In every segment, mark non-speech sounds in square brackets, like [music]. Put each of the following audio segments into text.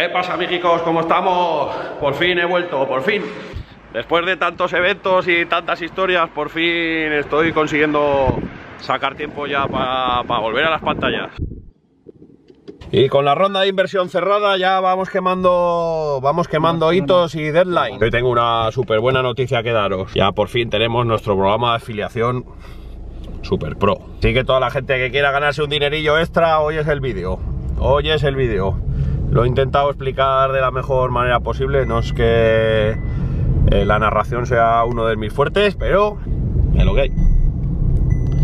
¿Qué pasa, méxico ¿Cómo estamos? Por fin he vuelto, por fin. Después de tantos eventos y tantas historias, por fin estoy consiguiendo sacar tiempo ya para volver a las pantallas. Y con la ronda de inversión cerrada ya vamos quemando vamos quemando hitos y deadline. Hoy tengo una súper buena noticia que daros. Ya por fin tenemos nuestro programa de afiliación Super Pro. Así que toda la gente que quiera ganarse un dinerillo extra, hoy es el vídeo. Hoy es el vídeo. Lo he intentado explicar de la mejor manera posible, no es que eh, la narración sea uno de mis fuertes, pero es lo que hay.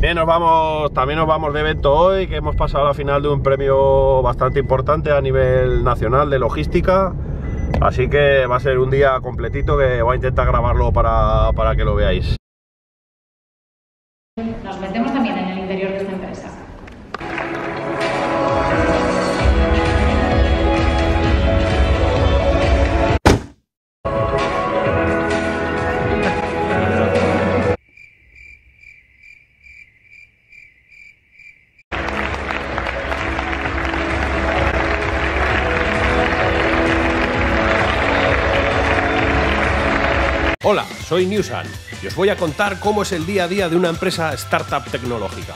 Bien, nos vamos, también nos vamos de evento hoy, que hemos pasado a la final de un premio bastante importante a nivel nacional de logística. Así que va a ser un día completito que voy a intentar grabarlo para, para que lo veáis. Nos metemos también en el interior de esta empresa. Hola, soy Newsan y os voy a contar cómo es el día a día de una empresa startup tecnológica.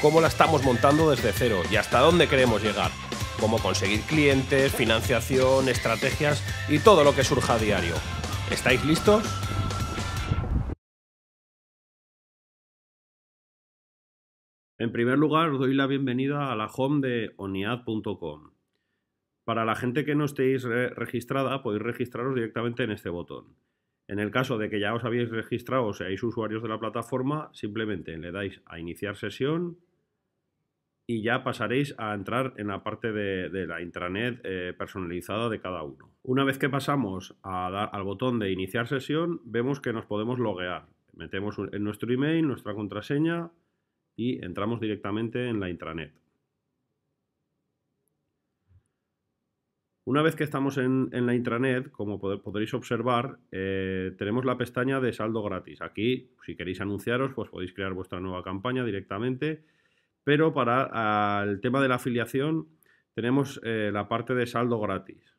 Cómo la estamos montando desde cero y hasta dónde queremos llegar. Cómo conseguir clientes, financiación, estrategias y todo lo que surja a diario. ¿Estáis listos? En primer lugar, os doy la bienvenida a la home de oniad.com. Para la gente que no estéis eh, registrada, podéis registraros directamente en este botón. En el caso de que ya os habéis registrado o seáis usuarios de la plataforma, simplemente le dais a iniciar sesión y ya pasaréis a entrar en la parte de, la intranet eh, personalizada de cada uno. Una vez que pasamos a dar, al botón de iniciar sesión, vemos que nos podemos loguear. Metemos en nuestro email, nuestra contraseña y entramos directamente en la intranet. Una vez que estamos en, la intranet, como podréis observar, eh, tenemos la pestaña de saldo gratis. Aquí, si queréis anunciaros, pues podéis crear vuestra nueva campaña directamente. Pero para el tema de la afiliación, tenemos eh, la parte de saldo gratis.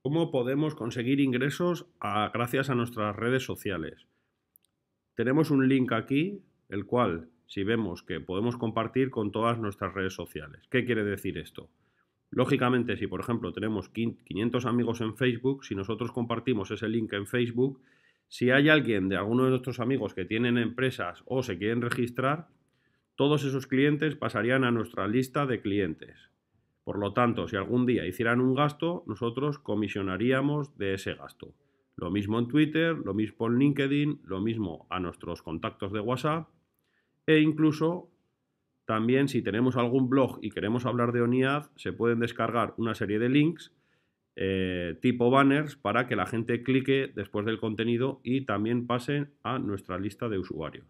¿Cómo podemos conseguir ingresos gracias a nuestras redes sociales? Tenemos un link aquí, el cual si vemos que podemos compartir con todas nuestras redes sociales. ¿Qué quiere decir esto? Lógicamente, si por ejemplo tenemos 500 amigos en Facebook, si nosotros compartimos ese link en Facebook, si hay alguien de alguno de nuestros amigos que tienen empresas o se quieren registrar, todos esos clientes pasarían a nuestra lista de clientes. Por lo tanto, si algún día hicieran un gasto, nosotros comisionaríamos de ese gasto. Lo mismo en Twitter, lo mismo en LinkedIn, lo mismo a nuestros contactos de WhatsApp e incluso también si tenemos algún blog y queremos hablar de ONIAD, se pueden descargar una serie de links eh, tipo banners para que la gente clique después del contenido y también pasen a nuestra lista de usuarios.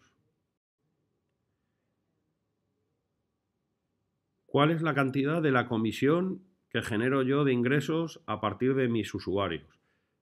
¿Cuál es la cantidad de la comisión que genero yo de ingresos a partir de mis usuarios?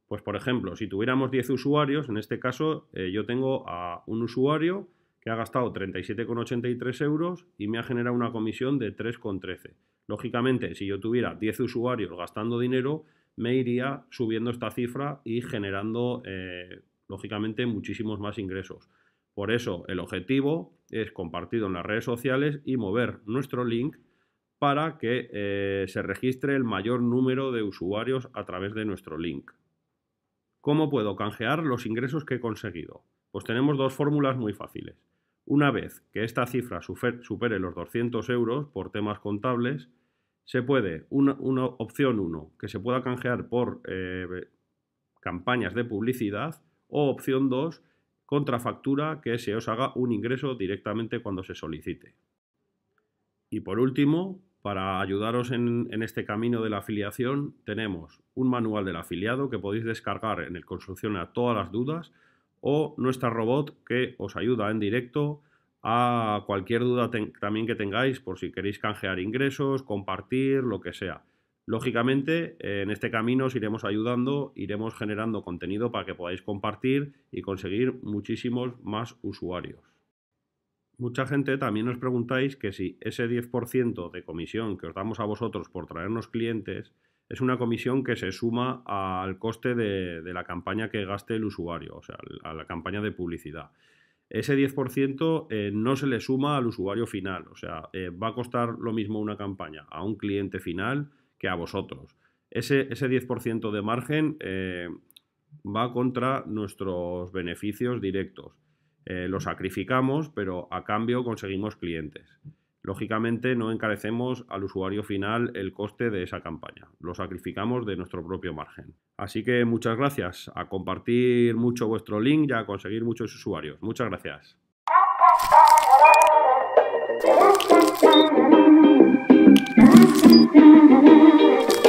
Pues por ejemplo, si tuviéramos 10 usuarios, en este caso eh, yo tengo a un usuario que ha gastado 37,83 euros y me ha generado una comisión de 3,13. Lógicamente, si yo tuviera 10 usuarios gastando dinero, me iría subiendo esta cifra y generando, eh, lógicamente, muchísimos más ingresos. Por eso, el objetivo es compartir en las redes sociales y mover nuestro link para que eh, se registre el mayor número de usuarios a través de nuestro link. ¿Cómo puedo canjear los ingresos que he conseguido? Pues tenemos dos fórmulas muy fáciles. Una vez que esta cifra supere los 200 euros por temas contables, se puede, una, opción 1, que se pueda canjear por eh, campañas de publicidad, o opción 2, contrafactura, que se os haga un ingreso directamente cuando se solicite. Y por último, para ayudaros en, este camino de la afiliación, tenemos un manual del afiliado que podéis descargar en el Construcción a todas las dudas, o nuestra robot que os ayuda en directo a cualquier duda también que tengáis por si queréis canjear ingresos, compartir, lo que sea. Lógicamente, en este camino os iremos ayudando, iremos generando contenido para que podáis compartir y conseguir muchísimos más usuarios. Mucha gente también os preguntáis que si ese 10% de comisión que os damos a vosotros por traernos clientes es una comisión que se suma al coste de, la campaña que gaste el usuario, o sea, a la campaña de publicidad. Ese 10% eh, no se le suma al usuario final, o sea, eh, va a costar lo mismo una campaña a un cliente final que a vosotros. Ese, 10% de margen eh, va contra nuestros beneficios directos. Lo sacrificamos, pero a cambio conseguimos clientes. Lógicamente no encarecemos al usuario final el coste de esa campaña, lo sacrificamos de nuestro propio margen. Así que muchas gracias, a compartir mucho vuestro link y a conseguir muchos usuarios. Muchas gracias. [laughs]